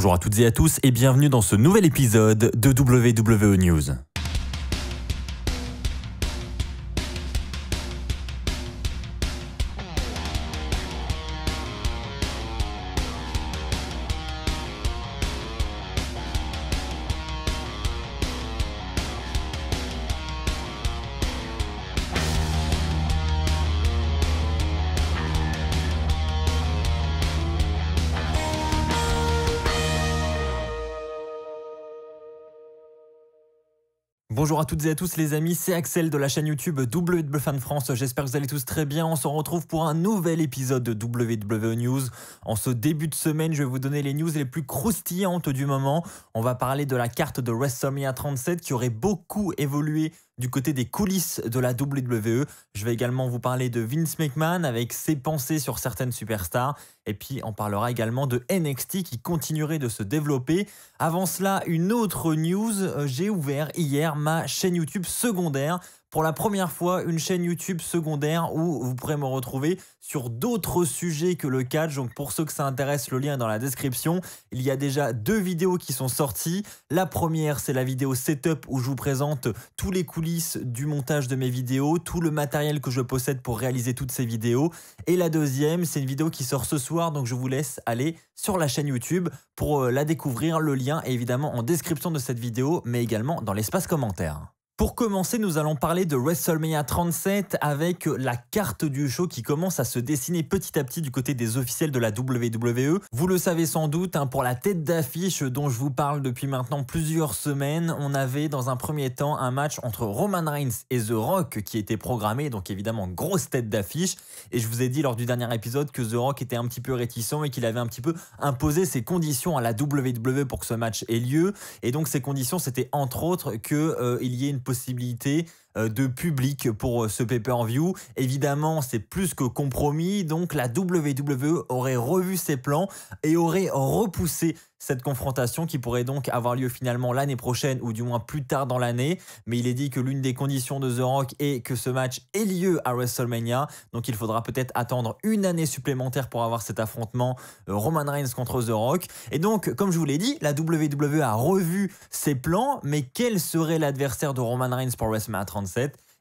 Bonjour à toutes et à tous et bienvenue dans ce nouvel épisode de WWE News. Bonjour à toutes et à tous les amis, c'est Axel de la chaîne YouTube WW France, j'espère que vous allez tous très bien, on se retrouve pour un nouvel épisode de WWE News. En ce début de semaine, je vais vous donner les news les plus croustillantes du moment, on va parler de la carte de WrestleMania 37 qui aurait beaucoup évolué du côté des coulisses de la WWE. Je vais également vous parler de Vince McMahon avec ses pensées sur certaines superstars. Et puis on parlera également de NXT qui continuerait de se développer. Avant cela, une autre news. Euh, j'ai ouvert hier ma chaîne YouTube secondaire pour la première fois une chaîne YouTube secondaire où vous pourrez me retrouver sur d'autres sujets que le catch. Donc pour ceux que ça intéresse, le lien est dans la description. Il y a déjà deux vidéos qui sont sorties. La première, c'est la vidéo setup où je vous présente tous les coulisses du montage de mes vidéos, tout le matériel que je possède pour réaliser toutes ces vidéos. Et la deuxième, c'est une vidéo qui sort ce soir, donc je vous laisse aller sur la chaîne YouTube pour euh, la découvrir. Le lien est évidemment en description de cette vidéo, mais également dans l'espace commentaire. Pour commencer, nous allons parler de WrestleMania 37 avec la carte du show qui commence à se dessiner petit à petit du côté des officiels de la WWE. Vous le savez sans doute, hein, pour la tête d'affiche dont je vous parle depuis maintenant plusieurs semaines, on avait dans un premier temps un match entre Roman Reigns et The Rock qui était programmé, donc évidemment grosse tête d'affiche. Et je vous ai dit lors du dernier épisode que The Rock était un petit peu réticent et qu'il avait un petit peu imposé ses conditions à la WWE pour que ce match ait lieu. Et donc ces conditions, c'était entre autres qu'il euh, y ait une Possibilité. Euh, de public pour euh, ce pay-per-view. Évidemment, c'est plus que compromis, donc la WWE aurait revu ses plans et aurait repoussé cette confrontation qui pourrait donc avoir lieu finalement l'année prochaine ou du moins plus tard dans l'année. Mais il est dit que l'une des conditions de The Rock est que ce match ait lieu à WrestleMania. Donc il faudra peut-être attendre une année supplémentaire pour avoir cet affrontement euh, Roman Reigns contre The Rock. Et donc, comme je vous l'ai dit, la WWE a revu ses plans. Mais quel serait l'adversaire de Roman Reigns pour WrestleMania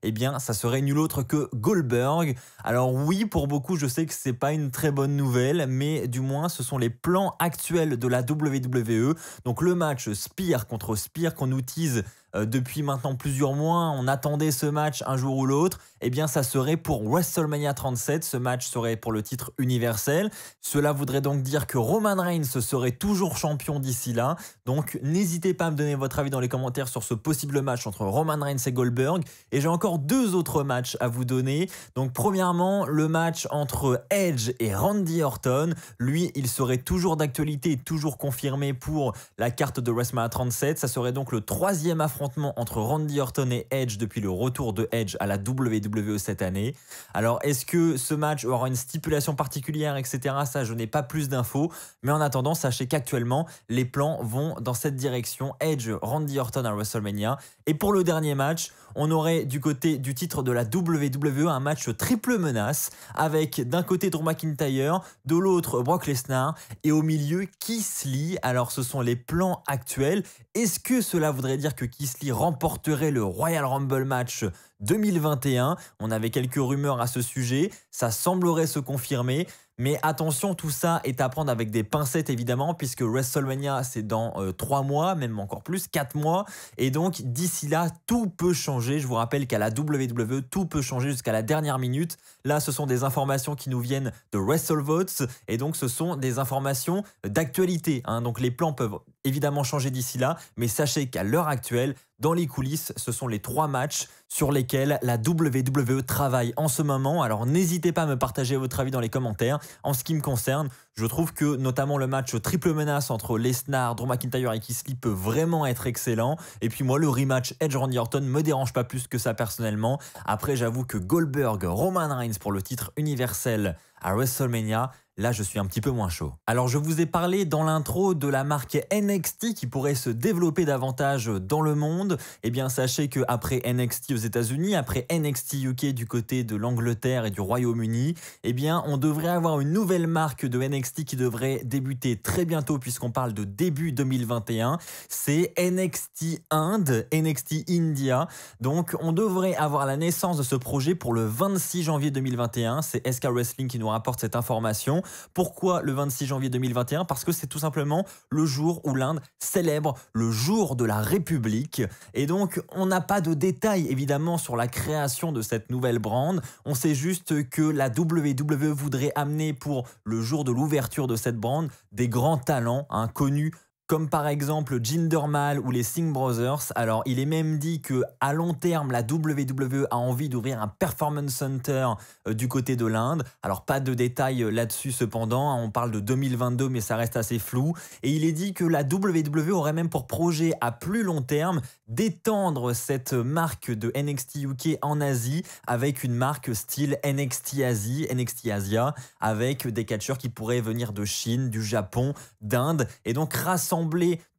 et eh bien, ça serait nul autre que Goldberg. Alors oui, pour beaucoup, je sais que c'est pas une très bonne nouvelle, mais du moins, ce sont les plans actuels de la WWE. Donc le match Spear contre Spear qu'on utilise euh, depuis maintenant plusieurs mois, on attendait ce match un jour ou l'autre, et eh bien ça serait pour WrestleMania 37, ce match serait pour le titre universel. Cela voudrait donc dire que Roman Reigns serait toujours champion d'ici là. Donc n'hésitez pas à me donner votre avis dans les commentaires sur ce possible match entre Roman Reigns et Goldberg. Et j'ai encore deux autres matchs à vous donner. Donc premièrement, le match entre Edge et Randy Orton. Lui, il serait toujours d'actualité, toujours confirmé pour la carte de WrestleMania 37. Ça serait donc le troisième affrontement entre Randy Orton et Edge depuis le retour de Edge à la WWE cette année. Alors est-ce que ce match aura une stipulation particulière, etc. Ça, je n'ai pas plus d'infos. Mais en attendant, sachez qu'actuellement, les plans vont dans cette direction. Edge, Randy Orton à WrestleMania. Et pour le dernier match, on aurait du côté du titre de la WWE un match triple menace avec d'un côté Drew McIntyre, de l'autre Brock Lesnar et au milieu Keith Lee. Alors ce sont les plans actuels. Est-ce que cela voudrait dire que Keith il remporterait le Royal Rumble match 2021. On avait quelques rumeurs à ce sujet, ça semblerait se confirmer. Mais attention, tout ça est à prendre avec des pincettes évidemment, puisque WrestleMania c'est dans euh, trois 3 mois, même encore plus, 4 mois. Et donc d'ici là, tout peut changer. Je vous rappelle qu'à la WWE, tout peut changer jusqu'à la dernière minute. Là, ce sont des informations qui nous viennent de WrestleVotes, et donc ce sont des informations d'actualité. Hein. Donc les plans peuvent évidemment changer d'ici là, mais sachez qu'à l'heure actuelle, dans les coulisses. Ce sont les trois matchs sur lesquels la WWE travaille en ce moment. Alors n'hésitez pas à me partager votre avis dans les commentaires. En ce qui me concerne, je trouve que notamment le match triple menace entre Lesnar, Drew McIntyre et Kisley peut vraiment être excellent. Et puis moi, le rematch Edge Randy Orton me dérange pas plus que ça personnellement. Après, j'avoue que Goldberg, Roman Reigns pour le titre universel à WrestleMania, là je suis un petit peu moins chaud. Alors je vous ai parlé dans l'intro de la marque NXT qui pourrait se développer davantage dans le monde. Eh bien sachez que après NXT aux États-Unis, après NXT UK du côté de l'Angleterre et du Royaume-Uni, eh bien on devrait avoir une nouvelle marque de NXT qui devrait débuter très bientôt puisqu'on parle de début 2021, c'est NXT Inde, NXT India. Donc on devrait avoir la naissance de ce projet pour le 26 janvier 2021, c'est SK Wrestling qui nous apporte cette information. Pourquoi le 26 janvier 2021 Parce que c'est tout simplement le jour où l'Inde célèbre le jour de la République. Et donc, on n'a pas de détails évidemment sur la création de cette nouvelle brand. On sait juste que la WWE voudrait amener pour le jour de l'ouverture de cette brand des grands talents inconnus. Hein, comme par exemple Jindermal ou les Singh Brothers. Alors, il est même dit que à long terme, la WWE a envie d'ouvrir un performance center euh, du côté de l'Inde. Alors, pas de détails euh, là-dessus cependant, hein. on parle de 2022 mais ça reste assez flou et il est dit que la WWE aurait même pour projet à plus long terme d'étendre cette marque de NXT UK en Asie avec une marque style NXT Asie, NXT Asia avec des catcheurs qui pourraient venir de Chine, du Japon, d'Inde et donc rassembler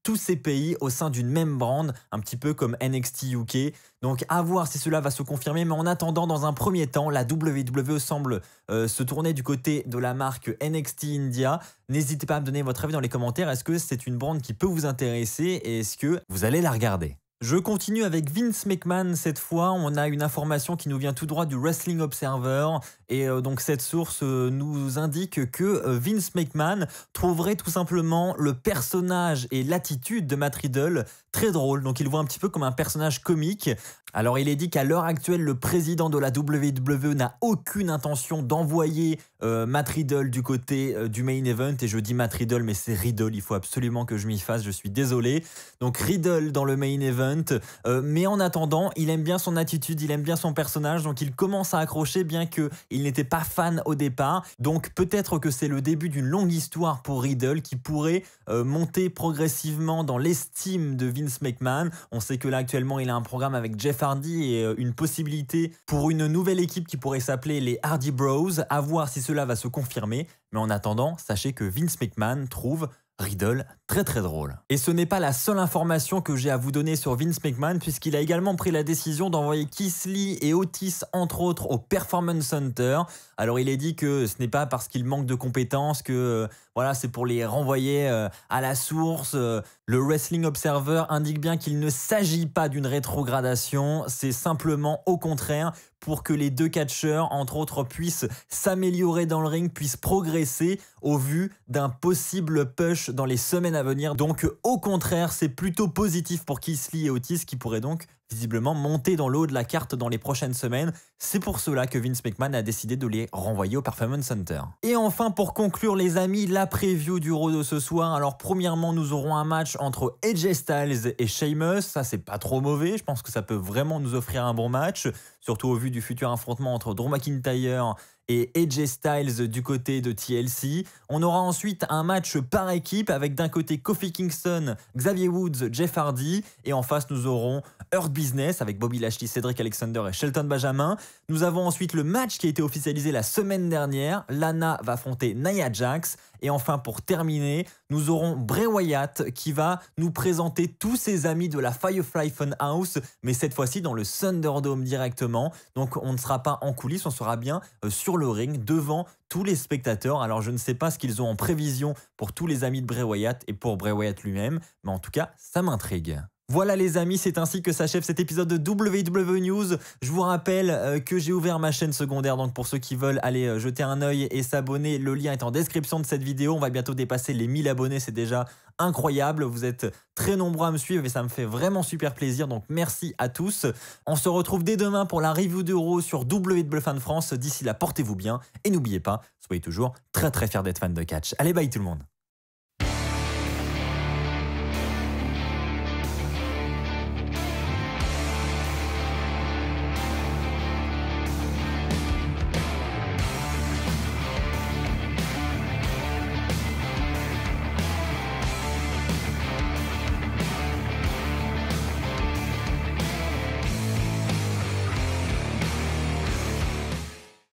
tous ces pays au sein d'une même brand, un petit peu comme NXT UK. Donc à voir si cela va se confirmer, mais en attendant, dans un premier temps, la WWE semble euh, se tourner du côté de la marque NXT India. N'hésitez pas à me donner votre avis dans les commentaires, est-ce que c'est une brand qui peut vous intéresser et est-ce que vous allez la regarder je continue avec Vince McMahon cette fois. On a une information qui nous vient tout droit du Wrestling Observer. Et euh, donc cette source euh, nous indique que euh, Vince McMahon trouverait tout simplement le personnage et l'attitude de Matt Riddle très drôle. Donc il voit un petit peu comme un personnage comique. Alors il est dit qu'à l'heure actuelle, le président de la WWE n'a aucune intention d'envoyer euh, Matt Riddle du côté euh, du main event, et je dis Matt Riddle, mais c'est Riddle, il faut absolument que je m'y fasse, je suis désolé. Donc Riddle dans le main event, euh, mais en attendant, il aime bien son attitude, il aime bien son personnage, donc il commence à accrocher, bien que il n'était pas fan au départ. Donc peut-être que c'est le début d'une longue histoire pour Riddle qui pourrait monter progressivement dans l'estime de Vince McMahon. On sait que là actuellement, il a un programme avec Jeff Hardy et une possibilité pour une nouvelle équipe qui pourrait s'appeler les Hardy Bros. À voir si ce cela va se confirmer, mais en attendant, sachez que Vince McMahon trouve Riddle très très drôle. Et ce n'est pas la seule information que j'ai à vous donner sur Vince McMahon puisqu'il a également pris la décision d'envoyer Kisley et Otis entre autres au Performance Center. Alors il est dit que ce n'est pas parce qu'il manque de compétences que euh, voilà c'est pour les renvoyer euh, à la source. Euh, le Wrestling Observer indique bien qu'il ne s'agit pas d'une rétrogradation, c'est simplement au contraire pour que les deux catcheurs, entre autres, puissent s'améliorer dans le ring, puissent progresser au vu d'un possible push dans les semaines à venir. Donc au contraire, c'est plutôt positif pour Kisly et Otis qui pourraient donc visiblement monter dans l'eau de la carte dans les prochaines semaines. C'est pour cela que Vince McMahon a décidé de les renvoyer au Performance Center. Et enfin, pour conclure les amis, la preview du Raw de ce soir. Alors premièrement, nous aurons un match entre AJ Styles et Sheamus. Ça, c'est pas trop mauvais. Je pense que ça peut vraiment nous offrir un bon match, surtout au vu du futur affrontement entre Drew McIntyre et AJ Styles du côté de TLC. On aura ensuite un match par équipe avec d'un côté Kofi Kingston, Xavier Woods, Jeff Hardy et en face nous aurons Earth Business avec Bobby Lashley, Cedric Alexander et Shelton Benjamin. Nous avons ensuite le match qui a été officialisé la semaine dernière. Lana va affronter Nia Jax. Et enfin, pour terminer, nous aurons Bray Wyatt qui va nous présenter tous ses amis de la Firefly Fun House, mais cette fois-ci dans le Thunderdome directement. Donc on ne sera pas en coulisses, on sera bien euh, sur le ring devant tous les spectateurs. Alors je ne sais pas ce qu'ils ont en prévision pour tous les amis de Bray Wyatt et pour Bray Wyatt lui-même, mais en tout cas, ça m'intrigue. Voilà les amis, c'est ainsi que s'achève cet épisode de WWE News. Je vous rappelle euh, que j'ai ouvert ma chaîne secondaire, donc pour ceux qui veulent aller euh, jeter un oeil et s'abonner, le lien est en description de cette vidéo. On va bientôt dépasser les 1000 abonnés, c'est déjà incroyable. Vous êtes très nombreux à me suivre et ça me fait vraiment super plaisir, donc merci à tous. On se retrouve dès demain pour la review d'Euro sur WWE Fan France. D'ici là, portez-vous bien et n'oubliez pas, soyez toujours très très fiers d'être fan de catch. Allez, bye tout le monde